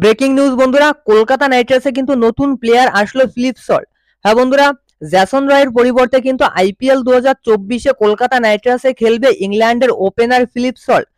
breaking news বন্ধুরা Kolkata Knight রাইডার্সে কিন্তু নতুন প্লেয়ার আসলো ফিলিপ সল্ট হ্যাঁ বন্ধুরা জ্যাসন রয়ের পরিবর্তে কিন্তু আইপিএল দু হাজার চব্বিশে কলকাতা নাইট রাইডার্সে খেলবে ইংল্যান্ডের ওপেনার ফিলিপ সল্ট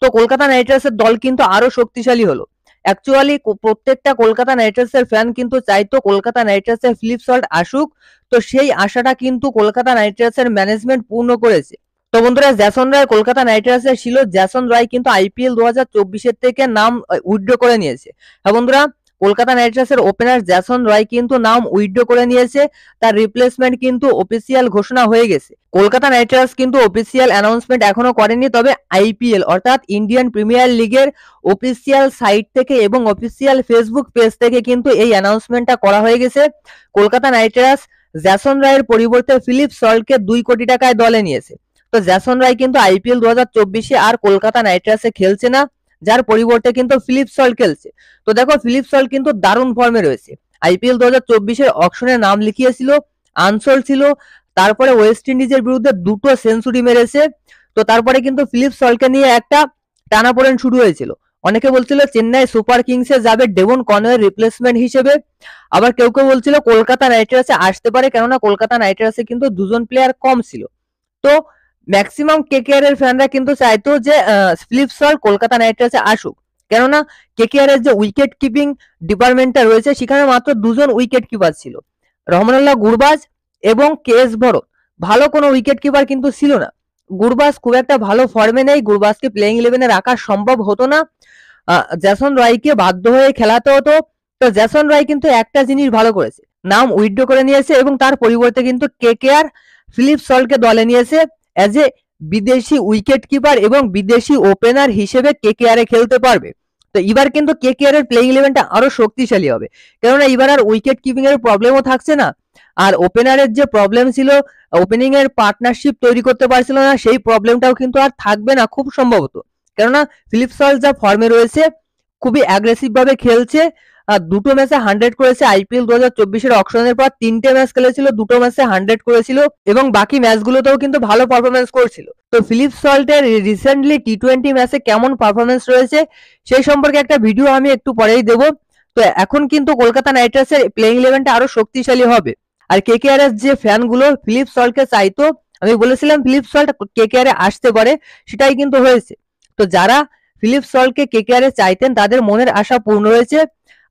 তো কলকাতা নাইট রাইডার্সের দল কিন্তু আরো শক্তিশালী হলো অ্যাকচুয়ালি প্রত্যেকটা কলকাতা নাইট রাইডার্সের ফ্যান কিন্তু চাইতো কলকাতা নাইট রাইডার্সের ফিলিপ সল্ট আসুক তো সেই আশাটা কিন্তু কলকাতা নাইট রাইডার্সের ম্যানেজমেন্ট পূর্ণ করেছে তো বন্ধুরা জ্যাসন রায় কলকাতা নাইট রাইডার্সে ছিল জ্যাসন রায় কিন্তু আইপিএল দু হাজার চব্বিশের থেকে নাম উইথড্র করে নিয়েছে হ্যাঁ বন্ধুরা কলকাতা নাইট রাইডার্সের ওপেনার জ্যাসন রায় কিন্তু নাম উইথড্র করে নিয়েছে তার রিপ্লেসমেন্ট কিন্তু অফিসিয়াল ঘোষণা হয়ে গেছে কলকাতা নাইট রাইডার্স কিন্তু অফিসিয়াল অ্যানাউন্সমেন্ট এখনো করেনি তবে আইপিএল অর্থাৎ ইন্ডিয়ান প্রিমিয়ার লিগের অফিসিয়াল সাইট থেকে এবং অফিসিয়াল ফেসবুক পেজ থেকে কিন্তু এই অ্যানাউন্সমেন্টটা করা হয়ে গেছে কলকাতা নাইট রাইডার্স জ্যাসন রায়ের পরিবর্তে ফিলিপ সল্টকে দুই কোটি টাকায় দলে নিয়েছে তো জ্যাসন রায় কিন্তু আইপিএল দু হাজার চব্বিশে আর কলকাতা নাইট রাইডার্সে খেলছে না যার পরিবর্তে কিন্তু ফিলিপ সল খেলছে তো দেখো ফিলিপ সল কিন্তু দারুণ ফর্মে রয়েছে আইপিএল দু হাজার চব্বিশের অকশনে নাম লিখিয়েছিল আনসল ছিল তারপরে ওয়েস্ট ইন্ডিজের বিরুদ্ধে দুটো সেঞ্চুরি মেরেছে তো তারপরে কিন্তু ফিলিপ সলকে নিয়ে একটা টানাপোড়েন শুরু হয়েছিল অনেকে বলছিল চেন্নাই সুপার কিংসে যাবে ডেভন কনওয়ের রিপ্লেসমেন্ট হিসেবে আবার কেউ কেউ বলছিল কলকাতা নাইট রাইডার্সে আসতে পারে কেননা কলকাতা নাইট রাইডার্সে কিন্তু দুজন প্লেয়ার কম ছিল তো ম্যাক্সিমাম কেকেআর এর ফ্যানরা কিন্তু চাইতো যে ফিলিপস সর কলকাতা নাইট রাইডার্সে আসুক কেননা কেকেআর এর যে উইকেট কিপিং ডিপার্টমেন্টটা রয়েছে সেখানে মাত্র দুজন উইকেট কিপার ছিল রহমানুল্লাহ গুরবাজ এবং কে এস ভরত ভালো কোনো উইকেট কিপার কিন্তু ছিল না গুরবাজ খুব একটা ভালো ফর্মে নেই গুরবাজকে প্লেইং ইলেভেনে রাখা সম্ভব হতো না জ্যাসন রায়কে বাধ্য হয়ে খেলাতে হতো তো জ্যাসন রায় কিন্তু একটা জিনিস ভালো করেছে নাম উইড্রো করে নিয়েছে এবং তার পরিবর্তে কিন্তু কে কে আর ফিলিপ সলকে দলে নিয়েছে অ্যাজ এ বিদেশি উইকেট কিপার এবং বিদেশি ওপেনার হিসেবে কে কে খেলতে পারবে তো এবার কিন্তু কে কে আর এর প্লেইং ইলেভেনটা আরো শক্তিশালী হবে কেননা এবার আর উইকেট কিপিং এর প্রবলেমও থাকছে না আর ওপেনারের যে প্রবলেম ছিল ওপেনিং এর পার্টনারশিপ তৈরি করতে পারছিল না সেই প্রবলেমটাও কিন্তু আর থাকবে না খুব সম্ভবত কেননা ফিলিপসল যা ফর্মে রয়েছে খুবই অ্যাগ্রেসিভ ভাবে খেলছে দুটো ম্যাচে হান্ড্রেড করেছে আইপিএল দু হাজার চব্বিশের অকশনের পর তিনটে ম্যাচ খেলেছিল দুটো ম্যাচে হান্ড্রেড করেছিল এবং বাকি ম্যাচগুলোতেও কিন্তু ভালো পারফরমেন্স করছিল তো ফিলিপ সল্টের রিসেন্টলি টি টোয়েন্টি ম্যাচে কেমন পারফরমেন্স রয়েছে সেই সম্পর্কে একটা ভিডিও আমি একটু পরেই দেবো তো এখন কিন্তু কলকাতা নাইট রাইডার্সের প্লেইং ইলেভেনটা আরো শক্তিশালী হবে আর কে কে আর যে ফ্যানগুলো ফিলিপ সল্টকে চাইতো আমি বলেছিলাম ফিলিপ সল্ট কে কে এ আসতে পারে সেটাই কিন্তু হয়েছে তো যারা ফিলিপ সল্টকে কে কে এ চাইতেন তাদের মনের আশা পূর্ণ হয়েছে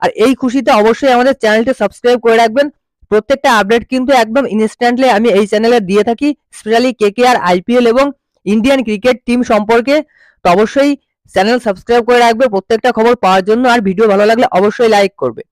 আর এই খুশিতে অবশ্যই আমাদের চ্যানেলটি সাবস্ক্রাইব করে রাখবেন প্রত্যেকটা আপডেট কিন্তু একদম ইনস্ট্যান্টলি আমি এই চ্যানেলে দিয়ে থাকি specially K K R IPL এবং ইন্ডিয়ান ক্রিকেট টিম সম্পর্কে তো অবশ্যই চ্যানেল সাবস্ক্রাইব করে রাখবে প্রত্যেকটা খবর পাওয়ার জন্য আর ভিডিও ভালো লাগলে অবশ্যই লাইক করবে